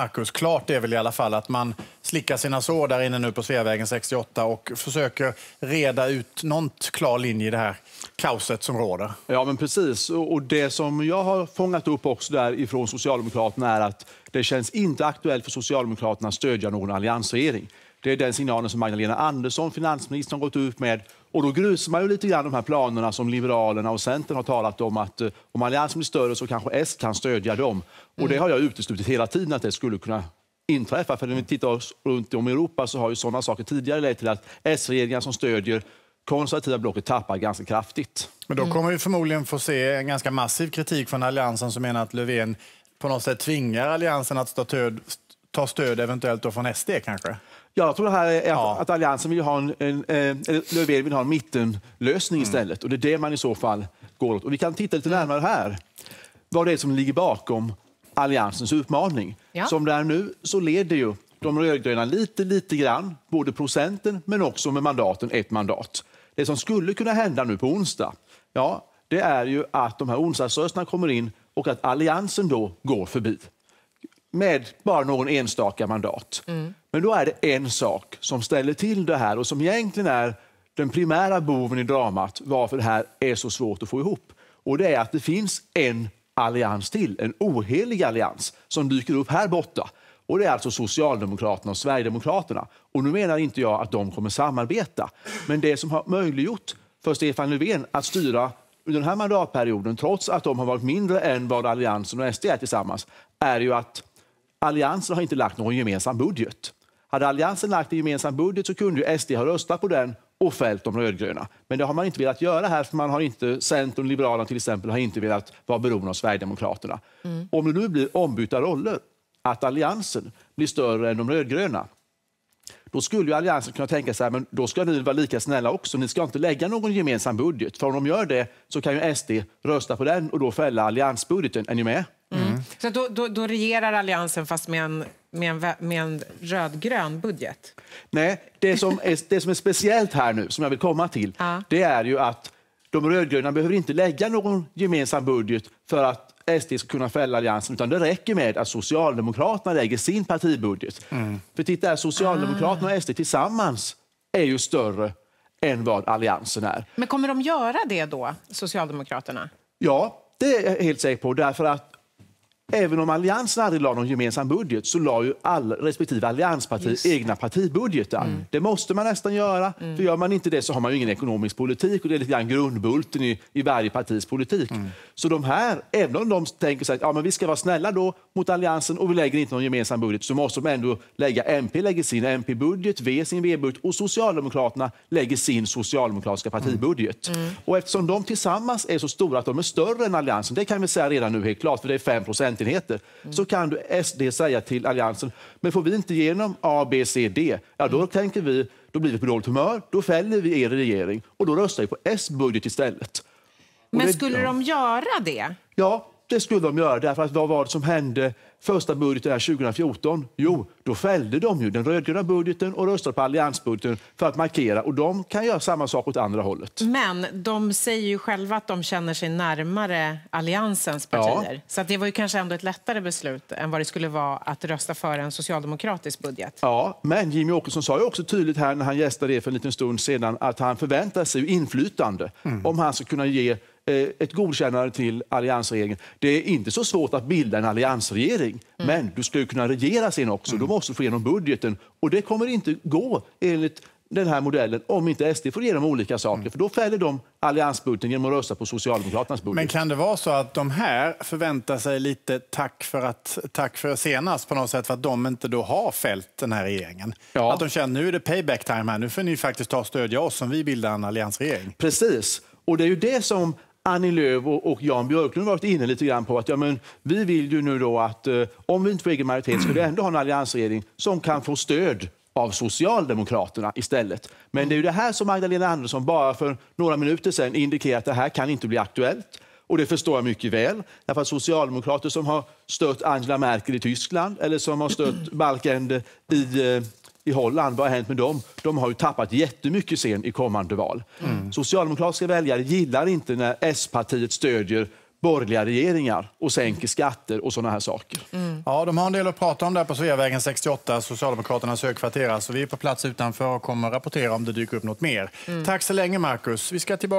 Marcus. Klart är väl i alla fall att man slickar sina sår där inne nu på Sveavägen 68 och försöker reda ut någon klar linje i det här kaoset som råder. Ja, men precis. Och det som jag har fångat upp också därifrån Socialdemokraterna är att det känns inte aktuellt för Socialdemokraterna att stödja någon alliansregering. Det är den signalen som Magdalena Andersson, finansministern, gått ut med. Och då grusar man ju lite grann de här planerna som Liberalerna och Centern har talat om att eh, om Alliansen blir större så kanske S kan stödja dem. Och det mm. har jag uteslutit hela tiden att det skulle kunna inträffa. För när vi tittar oss runt om i Europa så har ju sådana saker tidigare lett till att S-regeringar som stödjer konservativa blocket tappar ganska kraftigt. Men då mm. kommer vi förmodligen få se en ganska massiv kritik från Alliansen som menar att Löfven på något sätt tvingar Alliansen att ta stöd, ta stöd eventuellt då från SD kanske? Jag tror här ja. att Alliansen vill ha en, en, en, eh, Löfven vill ha en mittenlösning mm. istället. Och det är det man i så fall går åt. Och vi kan titta lite närmare här. Vad det är som ligger bakom Alliansens utmaning. Ja. Som det är nu så leder ju de rödgröna lite, lite grann, både procenten men också med mandaten ett mandat. Det som skulle kunna hända nu på onsdag, ja, det är ju att de här onsdagsrösterna kommer in och att Alliansen då går förbi med bara någon enstaka mandat. Mm. Men då är det en sak som ställer till det här och som egentligen är den primära boven i dramat varför det här är så svårt att få ihop. Och det är att det finns en allians till, en ohelig allians, som dyker upp här borta. Och Det är alltså Socialdemokraterna och Sverigedemokraterna. Och Nu menar inte jag att de kommer samarbeta. Men det som har möjliggjort för Stefan Löfven att styra under den här mandatperioden, trots att de har varit mindre än vad Alliansen och SD är tillsammans, är ju att Alliansen har inte lagt någon gemensam budget. Hade Alliansen lagt en gemensam budget så kunde ju SD ha röstat på den och fällt de rödgröna. Men det har man inte velat göra här, för man har inte, Centern och Liberalerna till exempel har inte velat vara beroende av Sverigedemokraterna. Mm. Om det nu blir ombytta roller, att Alliansen blir större än de rödgröna, då skulle ju Alliansen kunna tänka sig men då ska ni vara lika snälla också. Ni ska inte lägga någon gemensam budget, för om de gör det så kan ju SD rösta på den och då fälla alliansbudgeten. Är ni med? Mm. Mm. Så då, då, då, regerar Alliansen fast med en, med en, med en rödgrön budget? Nej, det som, är, det som är speciellt här nu, som jag vill komma till, ja. det är ju att de rödgröna behöver inte lägga någon gemensam budget för att SD ska kunna fälla Alliansen, utan det räcker med att Socialdemokraterna lägger sin partibudget. Mm. För titta här, Socialdemokraterna ah. och SD tillsammans är ju större än vad Alliansen är. Men kommer de göra det då, Socialdemokraterna? Ja, det är jag helt säker på. Därför att Även om Alliansen aldrig la någon gemensam budget så la ju all, respektive alliansparti Just. egna partibudgetar. Mm. Det måste man nästan göra, mm. för gör man inte det så har man ingen ekonomisk politik och det är lite grann grundbulten i, i varje partis politik. Mm. Så de här, även om de tänker sig att ja, men vi ska vara snälla då mot Alliansen och vi lägger inte någon gemensam budget, så måste de ändå lägga MP lägger sin MP-budget, V sin V-budget och Socialdemokraterna lägger sin socialdemokratiska mm. partibudget. Mm. Och eftersom de tillsammans är så stora att de är större än Alliansen, det kan vi säga redan nu helt klart, för det är 5 procent procentenheter, mm. så kan du SD säga till Alliansen, men får vi inte igenom A, B, C, D, ja då mm. tänker vi, då blir vi på dåligt humör, då fäller vi er regering och då röstar vi på S budget istället. Men det, skulle ja. de göra det? Ja, det skulle de göra, därför att vad var det som hände första budgeten 2014? Jo, då fällde de ju den rödgröna budgeten och röstade på alliansbudgeten för att markera. Och de kan göra samma sak åt andra hållet. Men de säger ju själva att de känner sig närmare alliansens partier. Ja. Så det var ju kanske ändå ett lättare beslut än vad det skulle vara att rösta för en socialdemokratisk budget. Ja, men Jimmy Åkesson sa ju också tydligt här när han gästade er för en liten stund sedan att han förväntar sig inflytande mm. om han ska kunna ge Eh, ett godkännande till alliansregeringen. Det är inte så svårt att bilda en alliansregering, mm. men du ska ju kunna regera sen också. Mm. Då måste få igenom budgeten och det kommer inte gå enligt den här modellen om inte SD får igenom olika saker. Mm. För Då fäller de alliansbudgeten genom att rösta på Socialdemokraternas budget. Men kan det vara så att de här förväntar sig lite tack för, att, tack för senast på något sätt för att de inte då har fällt den här regeringen? Ja. Att de känner nu är det payback time här, nu får ni faktiskt ta och stödja oss om vi bildar en alliansregering. Precis, och det är ju det som Annie Lööf och Jan Björklund varit inne lite grann på att ja, men vi vill ju nu då att eh, om vi inte får egen majoritet ska vi ändå ha en alliansregering som kan få stöd av Socialdemokraterna istället. Men det är ju det här som Magdalena Andersson bara för några minuter sedan indikerat att det här kan inte bli aktuellt. Och det förstår jag mycket väl. Därför att socialdemokrater som har stött Angela Merkel i Tyskland eller som har stött Balkende i eh, i Holland, vad har hänt med dem? De har ju tappat jättemycket sen i kommande val. Mm. Socialdemokratiska väljare gillar inte när S-partiet stödjer borgerliga regeringar och sänker skatter och sådana här saker. Mm. Ja, de har en del att prata om där på Sveavägen 68, Socialdemokraternas högkvarter. Så vi är på plats utanför och kommer rapportera om det dyker upp något mer. Mm. Tack så länge, Markus. Vi ska tillbaka